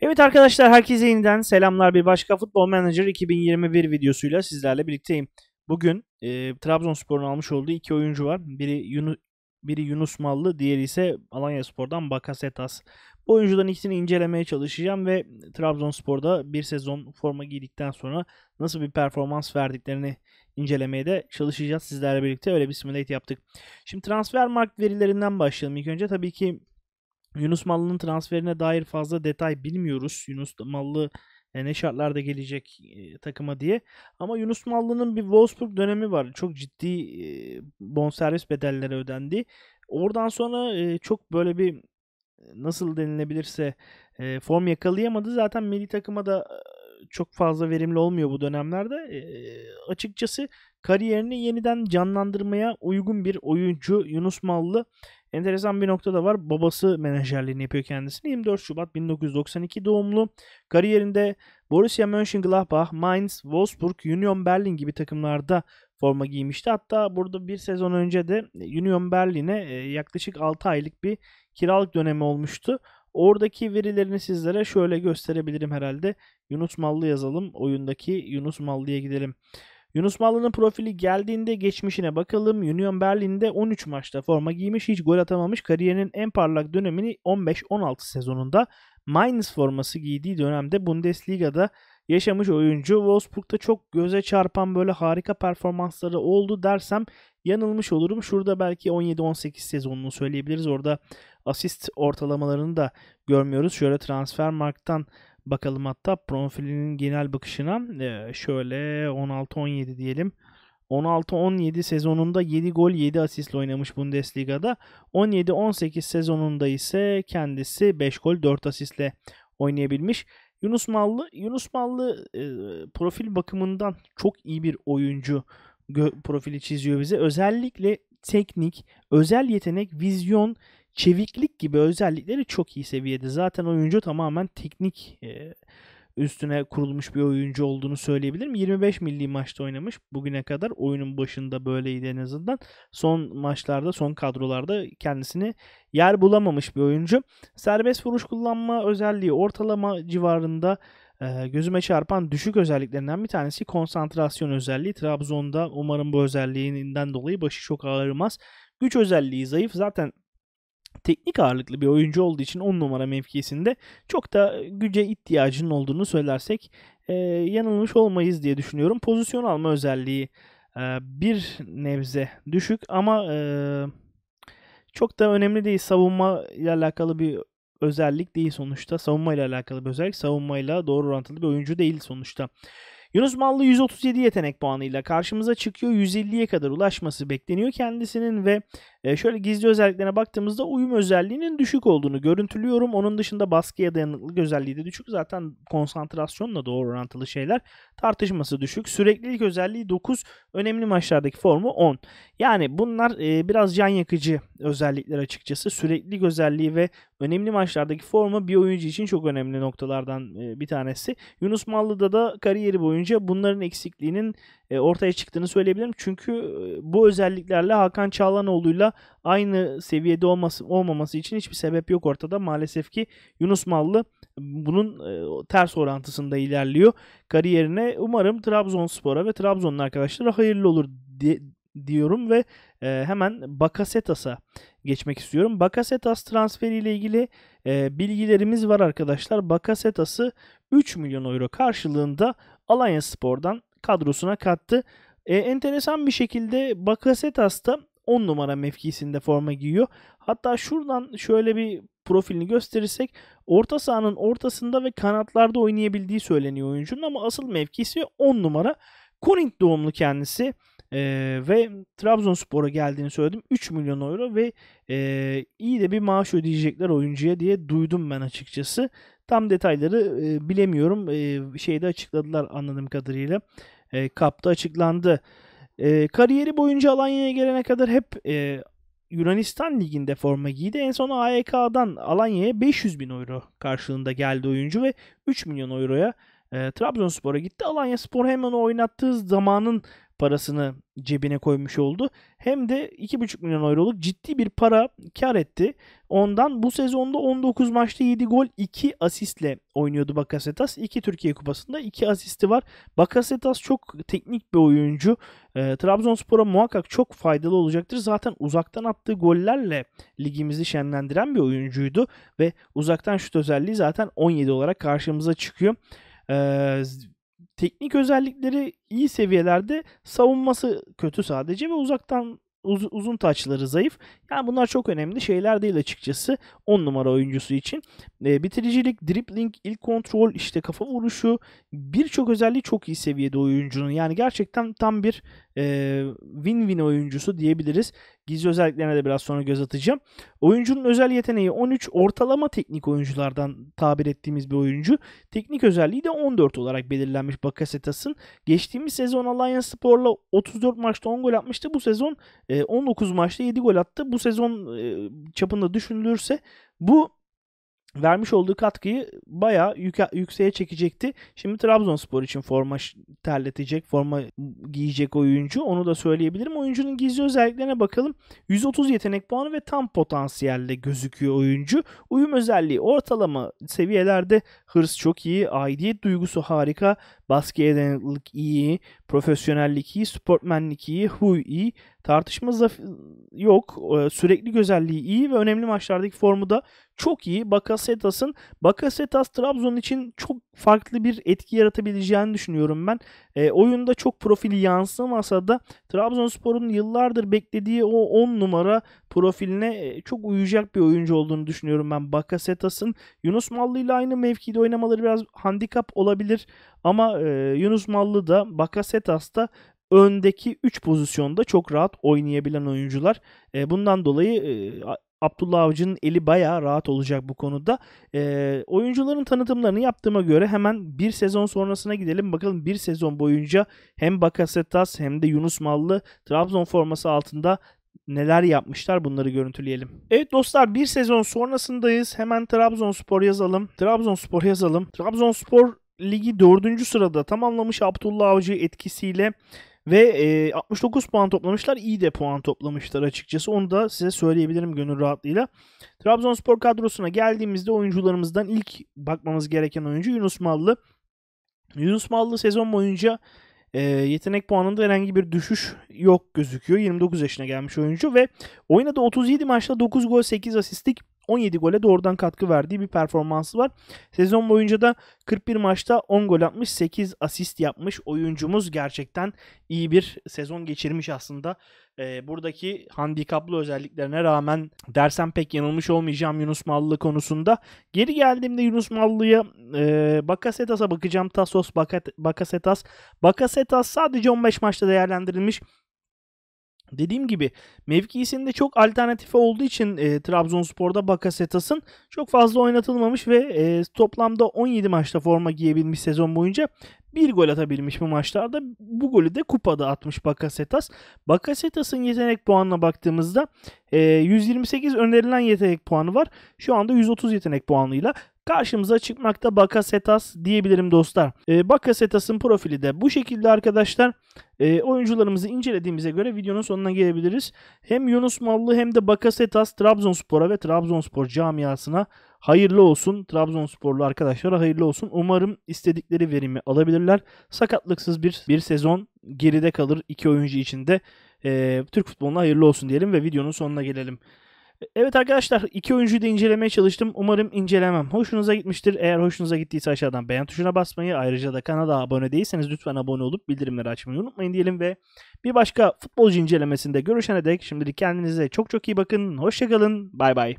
Evet arkadaşlar herkese yeniden selamlar. Bir başka Futbol Manager 2021 videosuyla sizlerle birlikteyim. Bugün e, Trabzonspor'un almış olduğu iki oyuncu var. Biri, Yunu, biri Yunus Mallı, diğeri ise Alanya Spor'dan Bakasetas. Bu oyuncuların ikisini incelemeye çalışacağım ve Trabzonspor'da bir sezon forma giydikten sonra nasıl bir performans verdiklerini incelemeye de çalışacağız sizlerle birlikte. Öyle bir simulate yaptık. Şimdi transfer mark verilerinden başlayalım. İlk önce tabii ki Yunus Mallı'nın transferine dair fazla detay bilmiyoruz. Yunus Mallı e, ne şartlarda gelecek e, takıma diye. Ama Yunus Mallı'nın bir Wolfsburg dönemi var. Çok ciddi e, bonservis bedelleri ödendi. Oradan sonra çok böyle bir nasıl denilebilirse form yakalayamadı. Zaten milli takıma da çok fazla verimli olmuyor bu dönemlerde. açıkçası kariyerini yeniden canlandırmaya uygun bir oyuncu Yunus Mallı. Enteresan bir nokta da var. Babası menajerliğini yapıyor kendisini. 24 Şubat 1992 doğumlu. Kariyerinde Borussia Mönchengladbach, Mainz, Wolfsburg, Union Berlin gibi takımlarda forma giymişti. Hatta burada bir sezon önce de Union Berlin'e e, yaklaşık 6 aylık bir kiralık dönemi olmuştu. Oradaki verilerini sizlere şöyle gösterebilirim herhalde. Yunus Mallı yazalım. Oyundaki Yunus Mallı'ya gidelim. Yunus Mallı'nın profili geldiğinde geçmişine bakalım. Union Berlin'de 13 maçta forma giymiş, hiç gol atamamış. Kariyerinin en parlak dönemini 15-16 sezonunda minus forması giydiği dönemde Bundesliga'da yaşamış oyuncu. Wolfsburg'da çok göze çarpan böyle harika performansları oldu dersem yanılmış olurum. Şurada belki 17-18 sezonunu söyleyebiliriz. Orada asist ortalamalarını da görmüyoruz. Şöyle transfer marktan bakalım hatta profilinin genel bakışına e, şöyle 16-17 diyelim. 16-17 sezonunda 7 gol 7 asistle oynamış Bundesliga'da. 17-18 sezonunda ise kendisi 5 gol 4 asistle oynayabilmiş. Yunus Mallı Yunus Mallı e, profil bakımından çok iyi bir oyuncu profili çiziyor bize. Özellikle teknik, özel yetenek, vizyon çeviklik gibi özellikleri çok iyi seviyede. Zaten oyuncu tamamen teknik e, üstüne kurulmuş bir oyuncu olduğunu söyleyebilirim. 25 milli maçta oynamış bugüne kadar. Oyunun başında böyleydi en azından. Son maçlarda, son kadrolarda kendisini yer bulamamış bir oyuncu. Serbest vuruş kullanma özelliği ortalama civarında e, gözüme çarpan düşük özelliklerinden bir tanesi konsantrasyon özelliği. Trabzon'da umarım bu özelliğinden dolayı başı çok ağrımaz. Güç özelliği zayıf. Zaten teknik ağırlıklı bir oyuncu olduğu için 10 numara mevkisinde çok da güce ihtiyacının olduğunu söylersek e, yanılmış olmayız diye düşünüyorum. Pozisyon alma özelliği e, bir nebze düşük ama e, çok da önemli değil. Savunma ile alakalı bir özellik değil sonuçta. Savunma ile alakalı bir özellik. Savunmayla doğru orantılı bir oyuncu değil sonuçta. Yunus Mallı 137 yetenek puanıyla karşımıza çıkıyor. 150'ye kadar ulaşması bekleniyor kendisinin ve e şöyle gizli özelliklerine baktığımızda uyum özelliğinin düşük olduğunu görüntülüyorum. Onun dışında baskıya dayanıklılık özelliği de düşük. Zaten konsantrasyonla doğru orantılı şeyler. Tartışması düşük. Süreklilik özelliği 9. Önemli maçlardaki formu 10. Yani bunlar e, biraz can yakıcı özellikler açıkçası. Süreklilik özelliği ve önemli maçlardaki formu bir oyuncu için çok önemli noktalardan e, bir tanesi. Yunus Mallı'da da kariyeri boyunca bunların eksikliğinin e, ortaya çıktığını söyleyebilirim. Çünkü e, bu özelliklerle Hakan Çağlanoğlu'yla aynı seviyede olması, olmaması için hiçbir sebep yok ortada. Maalesef ki Yunus Mallı e, bunun e, ters orantısında ilerliyor kariyerine. Umarım Trabzonspor'a ve Trabzon'un arkadaşlara hayırlı olur di diyorum ve e, hemen Bakasetas'a geçmek istiyorum. Bakasetas transferi ile ilgili bilgilerimiz var arkadaşlar. Bakasetas'ı 3 milyon euro karşılığında Alanya Spor'dan kadrosuna kattı. E, enteresan bir şekilde Bakasetasta 10 numara mevkisinde forma giyiyor. Hatta şuradan şöyle bir profilini gösterirsek orta sahanın ortasında ve kanatlarda oynayabildiği söyleniyor oyuncunun ama asıl mevkisi 10 numara. Korint doğumlu kendisi e, ve Trabzonspor'a geldiğini söyledim. 3 milyon euro ve e, iyi de bir maaş ödeyecekler oyuncuya diye duydum ben açıkçası. Tam detayları e, bilemiyorum. E, şeyde açıkladılar anladığım kadarıyla. E, kapta açıklandı. E, kariyeri boyunca Alanya'ya gelene kadar hep e, Yunanistan liginde forma giydi. En son AEK'dan Alanya'ya 500 bin euro karşılığında geldi oyuncu ve 3 milyon euroya e, Trabzonspor'a gitti. Alanya Spor hemen oynattığı zamanın parasını cebine koymuş oldu. Hem de 2,5 milyon euroluk ciddi bir para kar etti. Ondan bu sezonda 19 maçta 7 gol 2 asistle oynuyordu Bakasetas. 2 Türkiye Kupası'nda 2 asisti var. Bakasetas çok teknik bir oyuncu. E, Trabzonspor'a muhakkak çok faydalı olacaktır. Zaten uzaktan attığı gollerle ligimizi şenlendiren bir oyuncuydu. Ve uzaktan şut özelliği zaten 17 olarak karşımıza çıkıyor. Eee Teknik özellikleri iyi seviyelerde savunması kötü sadece ve uzaktan uz- uzun taçları zayıf. Yani bunlar çok önemli şeyler değil açıkçası 10 numara oyuncusu için. E, bitiricilik, dribbling, ilk kontrol, işte kafa vuruşu birçok özelliği çok iyi seviyede oyuncunun. Yani gerçekten tam bir e, win-win oyuncusu diyebiliriz. Gizli özelliklerine de biraz sonra göz atacağım. Oyuncunun özel yeteneği 13 ortalama teknik oyunculardan tabir ettiğimiz bir oyuncu. Teknik özelliği de 14 olarak belirlenmiş Bakasetas'ın. Geçtiğimiz sezon Alliance Spor'la 34 maçta 10 gol atmıştı. Bu sezon 19 e, maçta 7 gol attı. Bu sezon e, çapında düşünülürse bu vermiş olduğu katkıyı bayağı yüke, yükseğe çekecekti. Şimdi Trabzonspor için forma terletecek, forma giyecek oyuncu. Onu da söyleyebilirim. Oyuncunun gizli özelliklerine bakalım. 130 yetenek puanı ve tam potansiyelde gözüküyor oyuncu. Uyum özelliği ortalama seviyelerde hırs çok iyi, aidiyet duygusu harika, baskı edenlik iyi, profesyonellik iyi, sportmenlik iyi, huy iyi, Tartışma zaf yok. Ee, sürekli gözelliği iyi ve önemli maçlardaki formu da çok iyi. Bakasetas'ın Bakasetas Trabzon için çok farklı bir etki yaratabileceğini düşünüyorum ben. E, oyunda çok profili yansımasa da Trabzonspor'un yıllardır beklediği o 10 numara profiline e, çok uyacak bir oyuncu olduğunu düşünüyorum ben. Bakasetas'ın Yunus Mallı ile aynı mevkide oynamaları biraz handikap olabilir ama e, Yunus Mallı da Bakasetas da öndeki 3 pozisyonda çok rahat oynayabilen oyuncular. E, bundan dolayı e, Abdullah Avcı'nın eli bayağı rahat olacak bu konuda. E, oyuncuların tanıtımlarını yaptığıma göre hemen bir sezon sonrasına gidelim. Bakalım bir sezon boyunca hem Bakasetas hem de Yunus Mallı Trabzon forması altında neler yapmışlar bunları görüntüleyelim. Evet dostlar bir sezon sonrasındayız. Hemen Trabzonspor yazalım. Trabzonspor yazalım. Trabzonspor ligi dördüncü sırada tamamlamış Abdullah Avcı etkisiyle ve e, 69 puan toplamışlar. İyi de puan toplamışlar açıkçası. Onu da size söyleyebilirim gönül rahatlığıyla. Trabzonspor kadrosuna geldiğimizde oyuncularımızdan ilk bakmamız gereken oyuncu Yunus Mallı. Yunus Mallı sezon boyunca e, yetenek puanında herhangi bir düşüş yok gözüküyor. 29 yaşına gelmiş oyuncu ve oynadı 37 maçta 9 gol 8 asistlik 17 gole doğrudan katkı verdiği bir performansı var. Sezon boyunca da 41 maçta 10 gol atmış, 8 asist yapmış oyuncumuz gerçekten iyi bir sezon geçirmiş aslında. E, buradaki handikaplı özelliklerine rağmen dersen pek yanılmış olmayacağım Yunus Mallı konusunda. Geri geldiğimde Yunus Mallı'ya e, Bakasetas'a bakacağım. Tasos, Bakasetas. Bakasetas sadece 15 maçta değerlendirilmiş. Dediğim gibi mevkisinde çok alternatifi olduğu için e, Trabzonspor'da Bakasetas'ın çok fazla oynatılmamış ve e, toplamda 17 maçta forma giyebilmiş sezon boyunca bir gol atabilmiş bu maçlarda. Bu golü de kupada atmış Bakasetas. Bakasetas'ın yetenek puanına baktığımızda e, 128 önerilen yetenek puanı var. Şu anda 130 yetenek puanıyla karşımıza çıkmakta Bakasetas diyebilirim dostlar. E, Bakasetas'ın profili de bu şekilde arkadaşlar. E, oyuncularımızı incelediğimize göre videonun sonuna gelebiliriz. Hem Yunus Mallı hem de Bakasetas Trabzonspor'a ve Trabzonspor camiasına hayırlı olsun. Trabzonsporlu arkadaşlara hayırlı olsun. Umarım istedikleri verimi alabilirler. Sakatlıksız bir, bir sezon geride kalır iki oyuncu için de. E, Türk futboluna hayırlı olsun diyelim ve videonun sonuna gelelim. Evet arkadaşlar iki oyuncuyu da incelemeye çalıştım. Umarım incelemem. Hoşunuza gitmiştir. Eğer hoşunuza gittiyse aşağıdan beğen tuşuna basmayı ayrıca da kanala abone değilseniz lütfen abone olup bildirimleri açmayı unutmayın diyelim ve bir başka futbolcu incelemesinde görüşene dek şimdilik kendinize çok çok iyi bakın. Hoşçakalın. Bay bay.